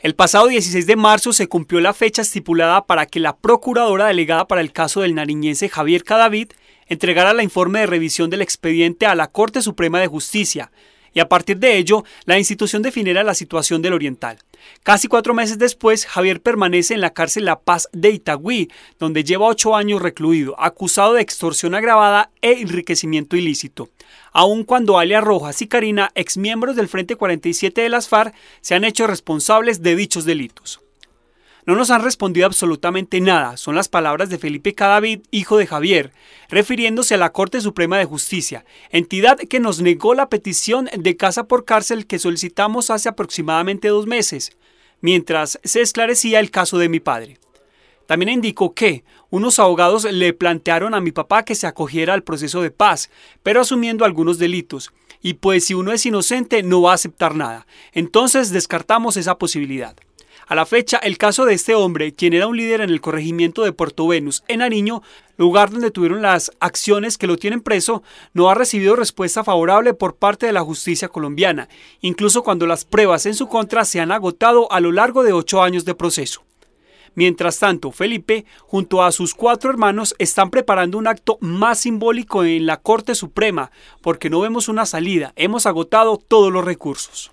El pasado 16 de marzo se cumplió la fecha estipulada para que la procuradora delegada para el caso del nariñense Javier Cadavid entregara el informe de revisión del expediente a la Corte Suprema de Justicia, y a partir de ello, la institución definirá la situación del oriental. Casi cuatro meses después, Javier permanece en la cárcel La Paz de Itagüí, donde lleva ocho años recluido, acusado de extorsión agravada e enriquecimiento ilícito. Aun cuando Alia Rojas y Karina, exmiembros del Frente 47 de las FARC, se han hecho responsables de dichos delitos. No nos han respondido absolutamente nada, son las palabras de Felipe Cadavid, hijo de Javier, refiriéndose a la Corte Suprema de Justicia, entidad que nos negó la petición de casa por cárcel que solicitamos hace aproximadamente dos meses, mientras se esclarecía el caso de mi padre. También indicó que unos abogados le plantearon a mi papá que se acogiera al proceso de paz, pero asumiendo algunos delitos, y pues si uno es inocente no va a aceptar nada. Entonces descartamos esa posibilidad. A la fecha, el caso de este hombre, quien era un líder en el corregimiento de Puerto Venus, en Ariño, lugar donde tuvieron las acciones que lo tienen preso, no ha recibido respuesta favorable por parte de la justicia colombiana, incluso cuando las pruebas en su contra se han agotado a lo largo de ocho años de proceso. Mientras tanto, Felipe, junto a sus cuatro hermanos, están preparando un acto más simbólico en la Corte Suprema, porque no vemos una salida, hemos agotado todos los recursos.